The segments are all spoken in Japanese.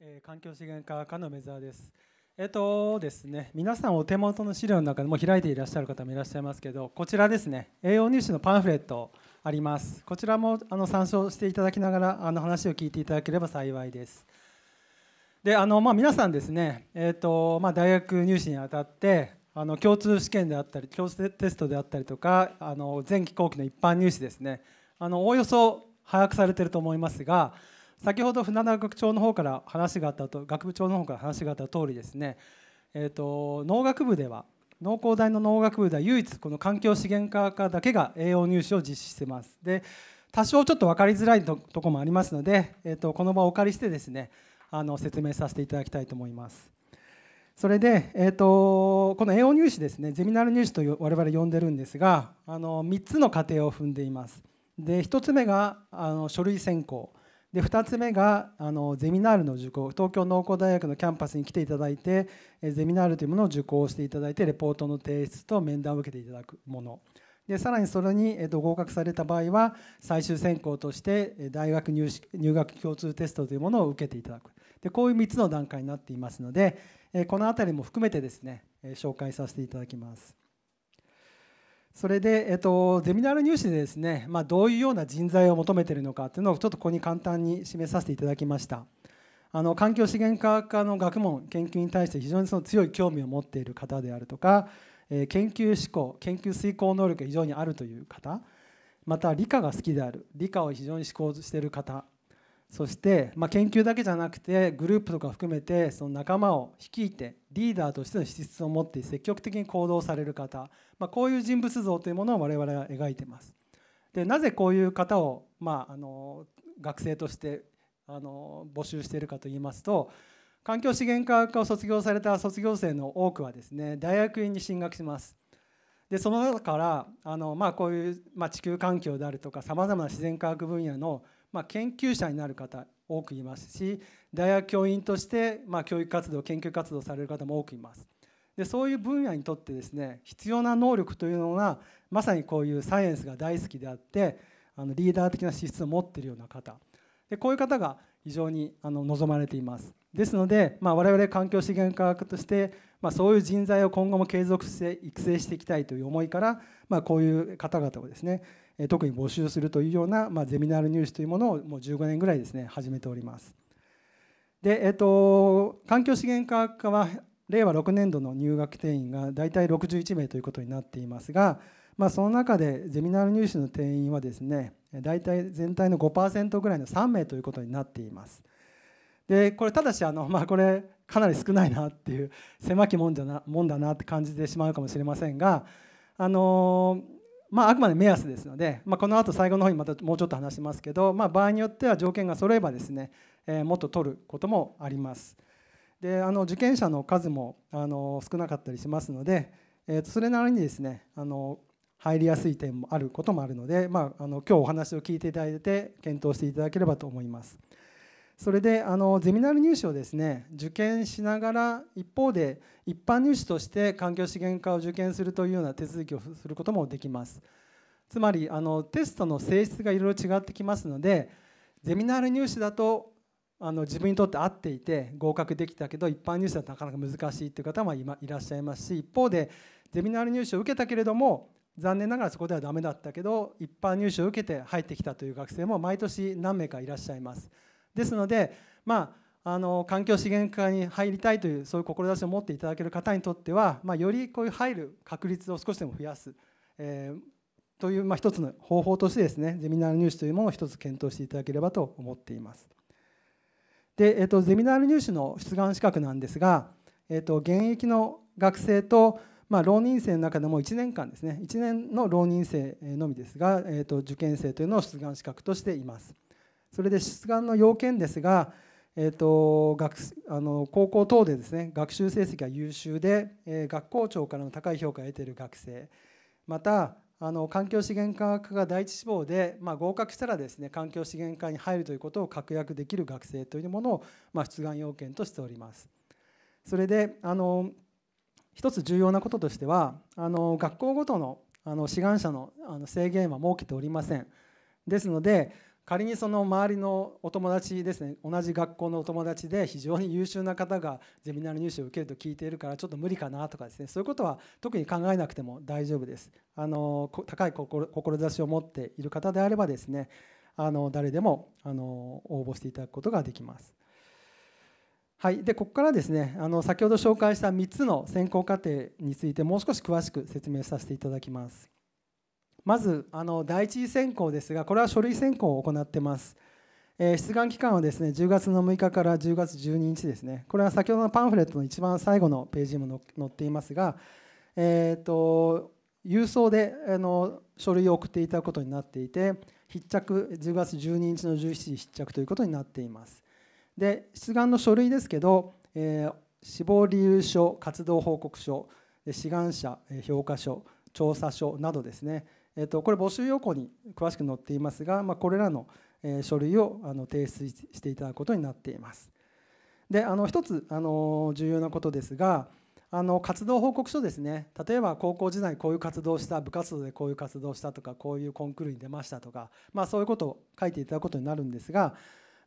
え環境資源課科の梅沢です。えっ、とですね、皆さんお手元の資料の中でも開いていらっしゃる方もいらっしゃいますけど、こちらですね、栄養入試のパンフレットあります。こちらもあの参照していただきながらあの話を聞いていただければ幸いです。で、あのまあ、皆さんですね、えっ、とまあ、大学入試にあたってあの共通試験であったり、共通テストであったりとか、あの前期後期の一般入試ですね、あのおおよそ把握されていると思いますが。先ほど船田学長の方から話があったと学部長の方から話があった通りですね、えーと、農学部では農工大の農学部では唯一この環境資源科科だけが栄養入試を実施してますで多少ちょっと分かりづらいととこもありますので、えーと、この場をお借りしてですねあの説明させていただきたいと思います。それで、えーと、とこの栄養入試ですねゼミナル入試と我々呼んでるんですがあの3つの過程を踏んでいます。で1つ目があの書類選考で2つ目があのゼミナールの受講東京農工大学のキャンパスに来ていただいてゼミナールというものを受講していただいてレポートの提出と面談を受けていただくものでさらにそれに、えっと、合格された場合は最終選考として大学入入学共通テストというものを受けていただくでこういう3つの段階になっていますのでこの辺りも含めてですね紹介させていただきます。それで、えっと、ゼミナール入試でですね、まあ、どういうような人材を求めているのかというのをちょっとここに簡単に示させていただきましたあの環境資源科学科の学問研究に対して非常にその強い興味を持っている方であるとか、えー、研究志向研究遂行能力が非常にあるという方また理科が好きである理科を非常に思考している方そして、まあ、研究だけじゃなくてグループとか含めてその仲間を率いてリーダーとしての資質を持って積極的に行動される方、まあ、こういう人物像というものを我々は描いてます。でなぜこういう方を、まあ、あの学生としてあの募集しているかといいますと環境資源科学科を卒業された卒業生の多くはですね大学院に進学します。でその中からあの、まあ、こういう、まあ、地球環境であるとかさまざまな自然科学分野のまあ、研究者になる方多くいますし大学教員として、まあ、教育活動研究活動される方も多くいますでそういう分野にとってですね必要な能力というのがまさにこういうサイエンスが大好きであってあのリーダー的な資質を持っているような方でこういう方が非常にあの望まれていますですので、まあ、我々環境資源科学として、まあ、そういう人材を今後も継続して育成していきたいという思いから、まあ、こういう方々をですね特に募集するというような、まあ、ゼミナール入試というものをもう15年ぐらいですね始めております。で、えっと、環境資源科学科は令和6年度の入学定員が大体61名ということになっていますが、まあ、その中でゼミナール入試の定員はですね大体全体の5%ぐらいの3名ということになっています。でこれただしあの、まあ、これかなり少ないなっていう狭きもんじゃなもんだなって感じてしまうかもしれませんが、あのーまあ、あくまで目安ですので、まあ、この後最後の方にまたもうちょっと話しますけど、まあ、場合によっては条件が揃えばですね、えー、もっと取ることもあります。であの受験者の数もあの少なかったりしますので、えー、それなりにですねあの入りやすい点もあることもあるので、まあ、あの今日お話を聞いていただいて検討していただければと思います。それであのゼミナル入試をですね受験しながら一方で一般入試として環境資源化を受験するというような手続きをすることもできますつまりあのテストの性質がいろいろ違ってきますのでゼミナル入試だとあの自分にとって合っていて合格できたけど一般入試だとなかなか難しいという方も今いらっしゃいますし一方でゼミナル入試を受けたけれども残念ながらそこではダメだったけど一般入試を受けて入ってきたという学生も毎年何名かいらっしゃいます。ですので、まあ、あの環境資源化に入りたいというそういう志を持っていただける方にとっては、まあ、よりこういう入る確率を少しでも増やす、えー、という、まあ、一つの方法としてですねゼミナール入試というものを一つ検討していただければと思っています。で、えーと、ゼミナール入試の出願資格なんですが、えーと、現役の学生と、まあ、浪人生の中でも1年間ですね1年の浪人生のみですが、えーと受験生というのを出願資格としています。それで出願の要件ですが、えーと、学あの高校等でですね学習成績が優秀で、えー、学校長からの高い評価を得ている学生またあの環境資源科学が第一志望で、まあ、合格したらですね環境資源科に入るということを確約できる学生というものを、まあ、出願要件としております。それであの一つ重要なこととしてはあの学校ごとのあの志願者のあの制限は設けておりません。ですので仮にその周りのお友達ですね同じ学校のお友達で非常に優秀な方がゼミナル入試を受けると聞いているからちょっと無理かなとかですねそういうことは特に考えなくても大丈夫ですあの高い志を持っている方であればですねあの誰でもあの応募していただくことができます。はい、でここからですねあの先ほど紹介した3つの選考過程についてもう少し詳しく説明させていただきます。まずあの第一次選考ですがこれは書類選考を行ってます、えー、出願期間はですね10月の6日から10月12日ですねこれは先ほどのパンフレットの一番最後のページにも載っていますが、えーと、郵送であの書類を送っていただくことになっていて必着10月12日の17時必着ということになっていますで出願の書類ですけど、えー、死亡理由書活動報告書志願者評価書調査書などですねえっとこれ募集要項に詳しく載っていますが、まあ、これらの、え書類をあの提出していただくことになっています。であの一つあの重要なことですがあの活動報告書ですね例えば高校時代こういう活動した部活動でこういう活動したとかこういうコンクールに出ましたとか、まあ、そういうことを書いていただくことになるんですが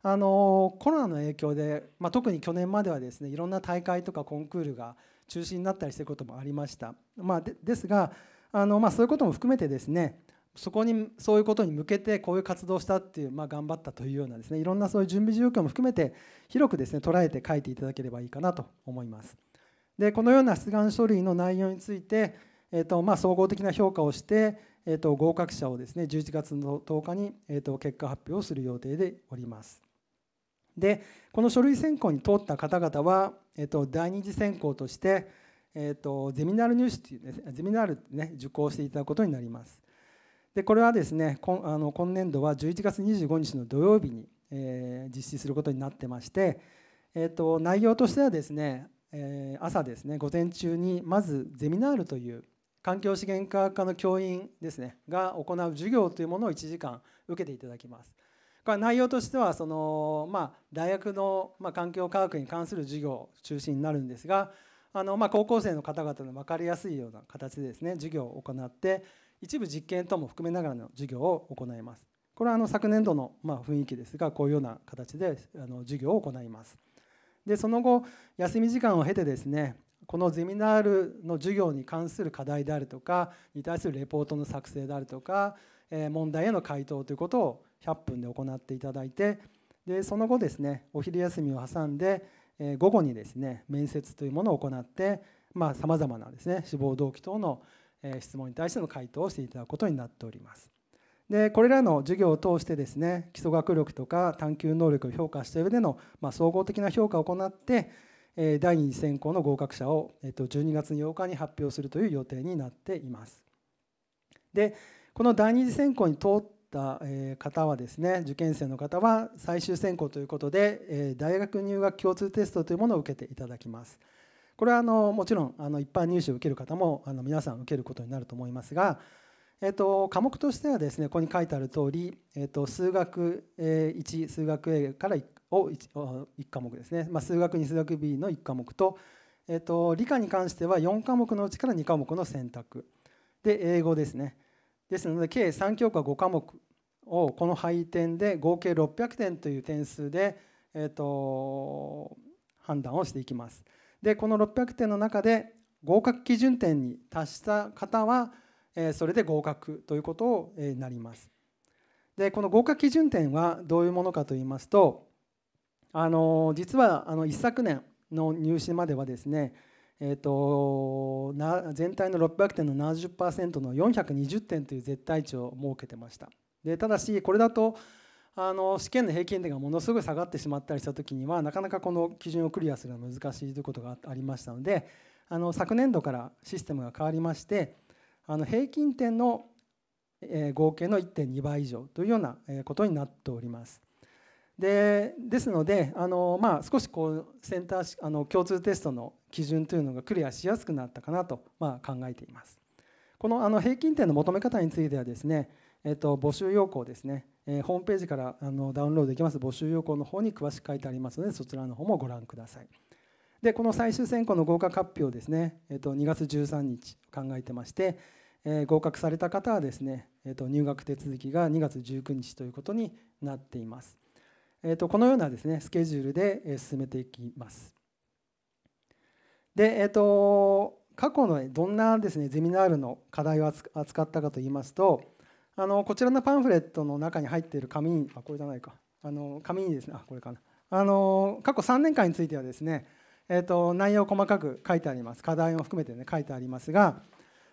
あのコロナの影響で、まあ、特に去年まではですねいろんな大会とかコンクールが中止になったりしてることもありました、まあ、ですがあの、まあ、そういうことも含めてですねそこにそういうことに向けてこういう活動をしたっていう、まあ、頑張ったというようなですねいろんなそういう準備状況も含めて広くですね捉えて書いていただければいいかなと思います。でこのような出願書類の内容について、えーとまあ、総合的な評価をして、えー、と合格者をですね11月の10日に、えー、と結果発表をする予定でおります。でこの書類選考に通った方々は、えー、と第二次選考としてえーと、ゼミナール入試っていう、ね、ゼミナール、ね、受講していただくことになります。でこれはですね今あの今年度は11月25日の土曜日に、えー、実施することになってまして、えーと、内容としてはですね、えー、朝ですね午前中にまずゼミナールという環境資源科学科の教員ですねが行う授業というものを1時間受けていただきます。これ内容としてはその、まあ、大学の、まあ、環境科学に関する授業中心になるんですがあのまあ、高校生の方々の分かりやすいような形でですね授業を行って一部実験等も含めながらの授業を行いますこれはあの昨年度のま雰囲気ですがこういうような形であの授業を行いますでその後休み時間を経てですねこのゼミナールの授業に関する課題であるとかに対するレポートの作成であるとか問題への回答ということを100分で行っていただいてでその後ですねお昼休みを挟んでえ午後にですね面接というものを行ってさまざ、まなですね志望動機等の質問に対しての回答をしていただくことになっております。でこれらの授業を通してですね基礎学力とか探究能力を評価した上での、ま総合的な評価を行って第2次選考の合格者を12月8日に発表するという予定になっています。でこの第2次選考に通った方はですね受験生の方は最終選考ということで大学入学共通テストというものを受けていただきます。これはあのもちろんあの一般入試を受ける方もあの皆さん受けることになると思いますが、えと科目としてはですねここに書いてある通り、えと数学1数学 A からを 1, 科目ですね、まあ、数学2数学 B の1科目と,、えと理科に関しては4科目のうちから2科目の選択で英語ですねですので計3教科5科目をこの配点で合計600点という点数で、えーと、判断をしていきます。でこの600点の中で合格基準点に達した方は、えー、それで合格ということを、えなります。でこの合格基準点はどういうものかといいますとあの実はあの一昨年の入試まではですねえーと、な全体の600点の70%の420点という絶対値を設けてましたでただしこれだとあの試験の平均点がものすごい下がってしまったりした時にはなかなかこの基準をクリアするのは難しいということがありましたのであの昨年度からシステムが変わりましてあの平均点の合計の1.2倍以上というようなことになっております。でですのであの、まあ、少しこうセンターあの共通テストの基準というのがクリアしやすくなったかなと、まあ、考えています。このあの平均点の求め方についてはですね、えっと、募集要項ですね、えー、ホームページからあのダウンロードできます募集要項の方に詳しく書いてありますのでそちらの方もご覧ください。でこの最終選考の合格発表ですね、えっと、2月13日考えてまして、えー、合格された方はですね、えっと、入学手続きが2月19日ということになっています。えー、とこのようなですねスケジュールで進めていきます。で、えーと、過去のどんなですねゼミナールの課題を扱ったかといいますとあのこちらのパンフレットの中に入っている紙にあこれじゃないかあの紙にですねあこれかなあの過去3年間についてはですねえー、と内容を細かく書いてあります課題も含めて、ね、書いてありますが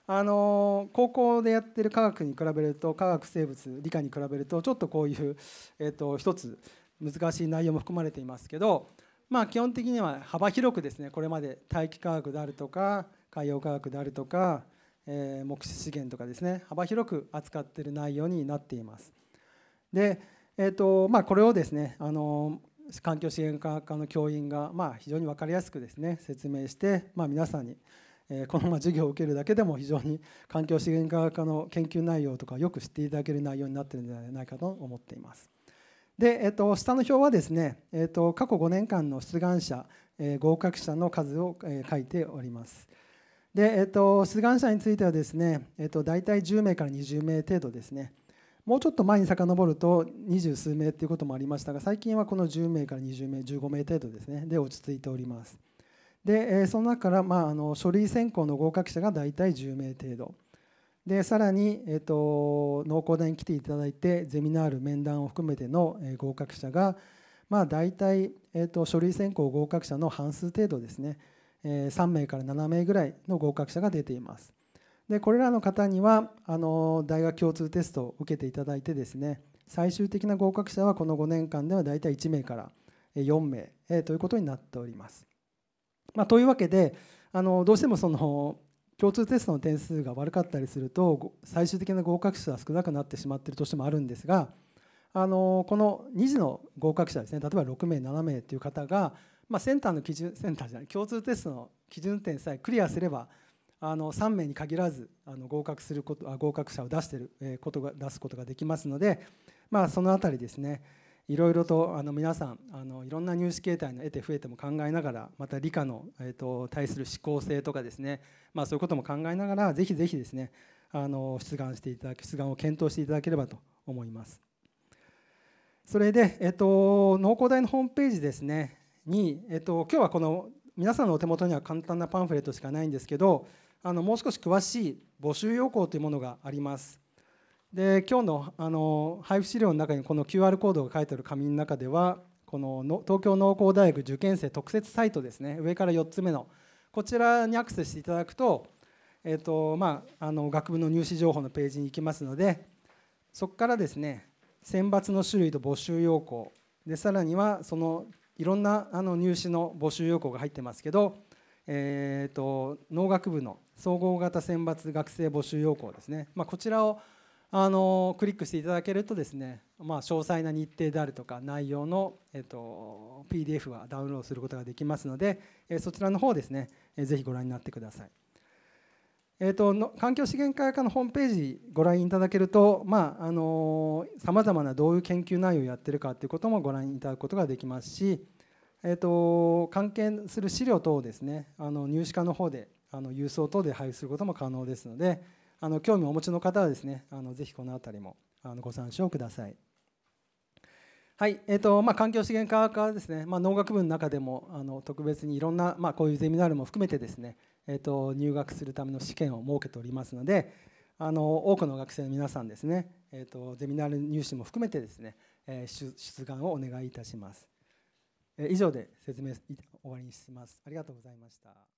あの高校でやってる科学に比べると科学生物理科に比べるとちょっとこういう、えー、と一つ難しい内容も含まれていますけど、まあ、基本的には幅広くですねこれまで大気科学であるとか海洋科学であるとか、えー、目視資源とかですね幅広く扱っている内容になっています。で、えーとまあ、これをですねあの環境資源科学科の教員が、まあ、非常に分かりやすくですね説明して、まあ、皆さんに、えー、この授業を受けるだけでも非常に環境資源科学科の研究内容とかよく知っていただける内容になっているんじゃないかと思っています。で、えっと、下の表はですね、えっと、過去5年間の出願者、え合格者の数を、え書いております。で、えっと、出願者についてはですね、えっと、大体10名から20名程度ですね。もうちょっと前に遡ると二十数名ということもありましたが最近はこの10名から20名15名程度ですねで落ち着いておりますでその中からまああの書類選考の合格者が大体10名程度でさらに、えーと、農工大に来ていただいてゼミナール面談を含めての、えー、合格者が、まあ、大体、えーと、と書類選考合格者の半数程度ですね、えー、3名から7名ぐらいの合格者が出ています。でこれらの方にはあの大学共通テストを受けていただいてですね最終的な合格者はこの5年間では大体1名から4名、えー、ということになっております。まあ、というわけであのどうしてもその共通テストの点数が悪かったりすると最終的な合格者は少なくなってしまっている年もあるんですがあのこの2次の合格者ですね例えば6名7名という方が、まあ、センターの基準センターじゃない共通テストの基準点さえクリアすればあの3名に限らずあの合格すること合格者を出してる、えことが出すことができますので、まあ、その辺りですねいろいろとあの皆さんあのいろんな入試形態の得て増えても考えながらまた理科の、えー、と対する思考性とかですね、まあ、そういうことも考えながらぜひぜひですねあの出願していただき出願を検討していただければと思います。それで、えっと、農工大のホームページですねに、えっと、今日はこの皆さんのお手元には簡単なパンフレットしかないんですけどあのもう少し詳しい募集要項というものがあります。で今日のあの配布資料の中にこの QR コードが書いてある紙の中ではこの東京農工大学受験生特設サイトですね上から4つ目のこちらにアクセスしていただくと,、えーとまあ、あの学部の入試情報のページに行きますのでそこからですね選抜の種類と募集要項でさらにはそのいろんなあの入試の募集要項が入ってますけど、えーと農学部の総合型選抜学生募集要項ですね、まあ、こちらをあのクリックしていただけるとですね、まあ、詳細な日程であるとか内容の、えっと、PDF はダウンロードすることができますので、えそちらの方ですね、えぜひご覧になってください。えっと、の環境資源開課のホームページご覧いただけるとさまざ、まなどういう研究内容をやってるかということもご覧いただくことができますし、えっと、と関係する資料等をですねあの入試課の方であの郵送等で配布することも可能ですので。あの興味をお持ちの方はですねあのぜひこの辺りもあのご参照ください。はいえーとまあ、環境資源科学はですね、まあ、農学部の中でもあの特別にいろんな、まあ、こういうゼミナールも含めてですね、えーと、入学するための試験を設けておりますのであの多くの学生の皆さんですね、えーと、ゼミナール入試も含めてですね、えー、出願をお願いいたします。以上で説明終わりにします。ありがとうございました。